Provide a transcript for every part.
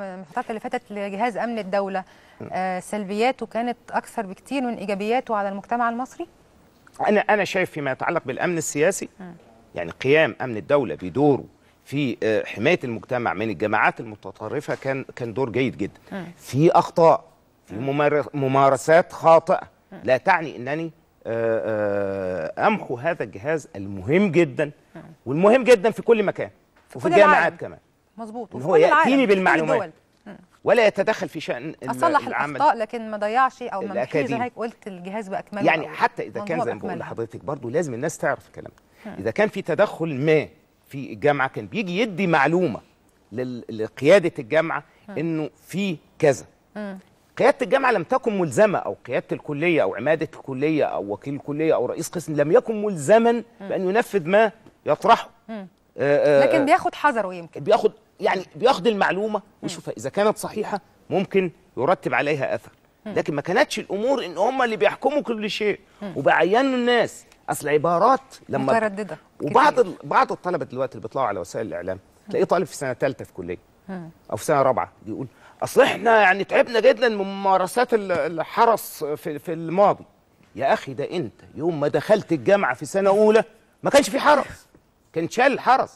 المحطات اللي فاتت لجهاز امن الدوله آه، سلبياته كانت اكثر بكثير من ايجابياته على المجتمع المصري انا انا شايف فيما يتعلق بالامن السياسي يعني قيام امن الدوله بدوره في آه، حمايه المجتمع من الجماعات المتطرفه كان كان دور جيد جدا في اخطاء في ممارسات خاطئه لا تعني انني آه، امحو هذا الجهاز المهم جدا والمهم جدا في كل مكان في وفي الجامعات كمان مظبوط ان هو ياتيني بالمعلومات ولا يتدخل في شان اصلح الاخطاء لكن ما ضيعش او ما مشيش زي هيك قلت الجهاز باكمله يعني حتى اذا كان زي ما بقول لحضرتك برضه لازم الناس تعرف الكلام اذا كان في تدخل ما في الجامعه كان بيجي يدي معلومه لقياده الجامعه انه في كذا قياده الجامعه لم تكن ملزمه او قياده الكليه او عماده الكليه او وكيل الكليه او رئيس قسم لم يكن ملزما بان ينفذ ما يطرحه آه، آه، لكن آه. بياخد حذره يمكن بياخد يعني بياخد المعلومه ويشوفها اذا كانت صحيحه ممكن يرتب عليها اثر لكن ما كانتش الامور ان هم اللي بيحكموا كل شيء وبيعينوا الناس اصل عبارات لما متردده وبعض ال... بعض الطلبه دلوقتي اللي بيطلعوا على وسائل الاعلام تلاقيه طالب في سنه ثالثه في كليه او في سنه رابعه بيقول اصل احنا يعني تعبنا جدا من ممارسات الحرس في في الماضي يا اخي ده انت يوم ما دخلت الجامعه في سنه اولى ما كانش في حرس كان شال الحرس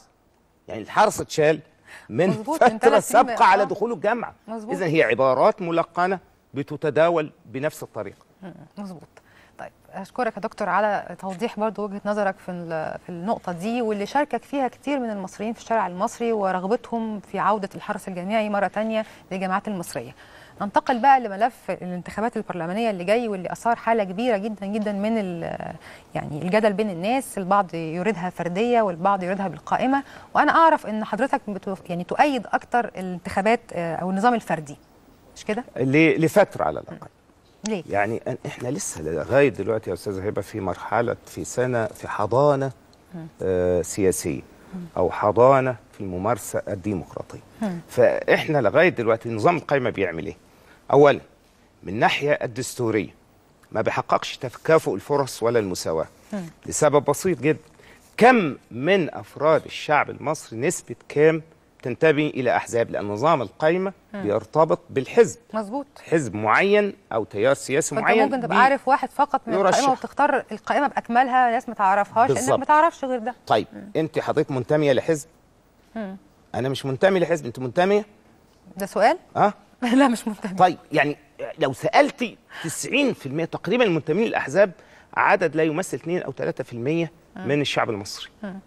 يعني الحرس اتشال من فترة سابقة على آه. دخول الجامعة إذا هي عبارات ملقنة بتتداول بنفس الطريقة مظبوط طيب أشكرك يا دكتور على توضيح برضو وجهة نظرك في في النقطة دي واللي شاركك فيها كتير من المصريين في الشارع المصري ورغبتهم في عودة الحرس الجامعي مرة تانية للجامعات المصرية ننتقل بقى لملف الانتخابات البرلمانيه اللي جاي واللي اثار حاله كبيره جدا جدا من يعني الجدل بين الناس البعض يريدها فرديه والبعض يريدها بالقائمه وانا اعرف ان حضرتك يعني تؤيد اكتر الانتخابات آه، او النظام الفردي مش كده لفتره على الاقل ليه؟ يعني احنا لسه لغايه دلوقتي يا استاذه هبه في مرحله في سنه في حضانه آه سياسيه او حضانه في الممارسه الديمقراطيه فاحنا لغايه دلوقتي نظام القايمه بيعمل ايه اولا من ناحيه الدستوريه ما بيحققش تكافؤ الفرص ولا المساواه لسبب بسيط جدا كم من افراد الشعب المصري نسبه كام تنتمي الى احزاب لان نظام القايمه آه. بيرتبط بالحزب مظبوط حزب معين او تيار سياسي معين ممكن تبقى عارف واحد فقط من يرشح. القائمه وتختار القائمه باكملها ناس ما تعرفهاش لانك ما تعرفش غير ده طيب مم. انت حضرتك منتميه لحزب مم. انا مش منتمي لحزب انت منتميه ده سؤال اه لا مش منتمي طيب يعني لو سالتي 90% تقريبا المنتمين للاحزاب عدد لا يمثل 2 او 3% آه. من الشعب المصري مم. آه.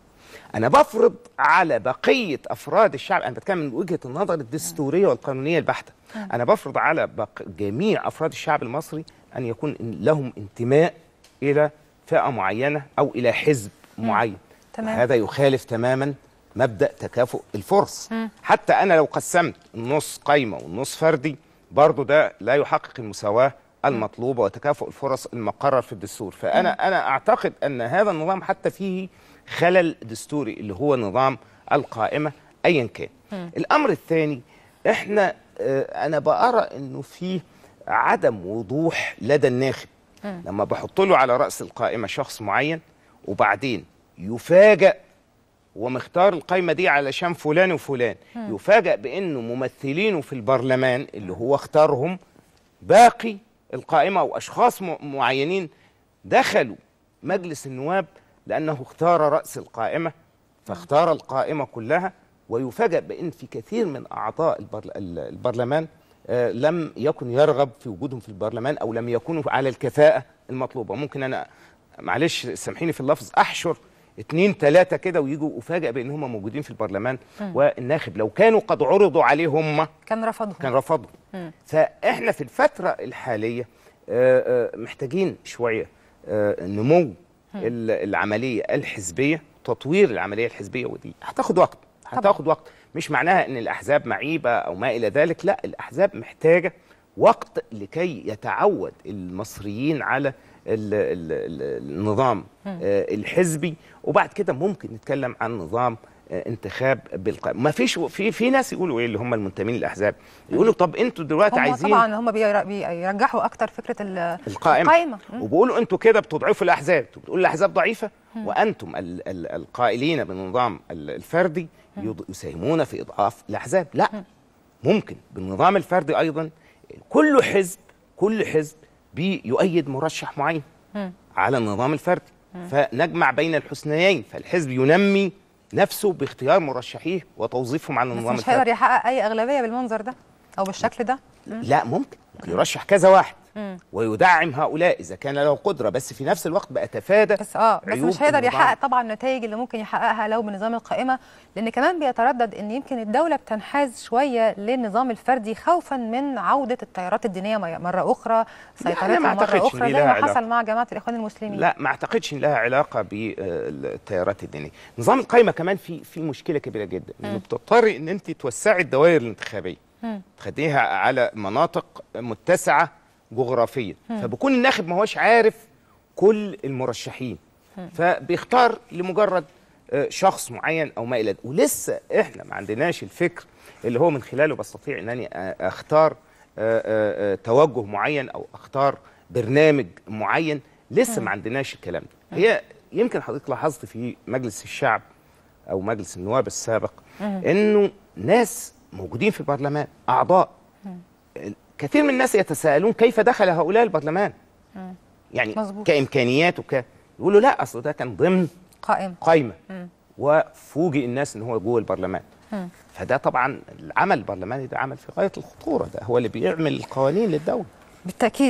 انا بفرض على بقيه افراد الشعب انا بتكلم من وجهه النظر الدستوريه والقانونيه البحته نعم. انا بفرض على بق... جميع افراد الشعب المصري ان يكون لهم انتماء الى فئه معينه او الى حزب معين تمام. هذا يخالف تماما مبدا تكافؤ الفرص م. حتى انا لو قسمت النص قايمه والنص فردي برضه ده لا يحقق المساواه المطلوبه وتكافؤ الفرص المقرر في الدستور فانا م. انا اعتقد ان هذا النظام حتى فيه خلل دستوري اللي هو نظام القائمه ايا كان. م. الامر الثاني احنا آه، انا بقرا انه في عدم وضوح لدى الناخب م. لما بحط له على راس القائمه شخص معين وبعدين يفاجأ ومختار القايمه دي علشان فلان وفلان م. يفاجأ بانه ممثلينه في البرلمان اللي هو اختارهم باقي القائمه واشخاص معينين دخلوا مجلس النواب لأنه اختار رأس القائمة فاختار القائمة كلها ويفاجأ بأن في كثير من أعضاء البرلمان آه، لم يكن يرغب في وجودهم في البرلمان أو لم يكونوا على الكفاءة المطلوبة ممكن أنا معلش سامحيني في اللفظ أحشر اتنين تلاتة كده ويجوا أفاجأ بأن هم موجودين في البرلمان والناخب لو كانوا قد عرضوا عليهم هم كان رفضهم كان رفضهم فإحنا في الفترة الحالية آه، آه، محتاجين شوية نمو العمليه الحزبيه تطوير العمليه الحزبيه ودي هتاخد وقت هتاخد وقت مش معناها ان الاحزاب معيبه او ما الى ذلك لا الاحزاب محتاجه وقت لكي يتعود المصريين على النظام آه، الحزبي وبعد كده ممكن نتكلم عن نظام آه، انتخاب بالقائمه ما فيش في في ناس يقولوا ايه اللي هم المنتمين للاحزاب يقولوا طب انتوا دلوقتي عايزين طبعا هم بيرجحوا اكتر فكره القائمه, القائمة. وبيقولوا انتوا كده بتضعفوا الاحزاب انتوا بتقولوا الاحزاب ضعيفه وانتم القائلين بالنظام الفردي يساهمون في اضعاف الاحزاب لا ممكن بالنظام الفردي ايضا كل حزب كل حزب بيؤيد مرشح معين على النظام الفردي فنجمع بين الحسنيين فالحزب ينمي نفسه باختيار مرشحيه وتوظيفهم على النظام مش هيقدر يحقق اي اغلبيه بالمنظر ده او بالشكل ده لا ممكن يرشح كذا واحد ويدعم هؤلاء اذا كان له قدره بس في نفس الوقت تفادى بس اه بس مش هيقدر يحقق طبعا النتائج اللي ممكن يحققها لو بنظام القائمه لان كمان بيتردد ان يمكن الدوله بتنحاز شويه للنظام الفردي خوفا من عوده التيارات الدينيه مره اخرى سيطرتها مره اخرى زي ما حصل مع جماعه الاخوان المسلمين لا ما اعتقدش ان لها علاقه بالتيارات الدينيه نظام القائمه كمان في في مشكله كبيره جدا انه بتضطري ان انت توسعي الدوائر الانتخابيه تخديها على مناطق متسعه جغرافيا فبيكون الناخب ما هوش عارف كل المرشحين فبيختار لمجرد آه، شخص معين او ما الى ذلك ولسه احنا ما عندناش الفكر اللي هو من خلاله بستطيع انني آه، اختار آه، توجه معين او اختار برنامج معين لسه ما عندناش الكلام ده هي يمكن حضرتك لاحظت في مجلس الشعب او مجلس النواب السابق انه ناس موجودين في البرلمان اعضاء كثير من الناس يتساءلون كيف دخل هؤلاء البرلمان مم. يعني مزبوط. كامكانيات وك يقولوا لا اصل ده كان ضمن قائمه قائمه وفوجئ الناس ان هو جوه البرلمان مم. فده طبعا العمل البرلماني ده عمل في غايه الخطوره ده هو اللي بيعمل القوانين للدوله بالتاكيد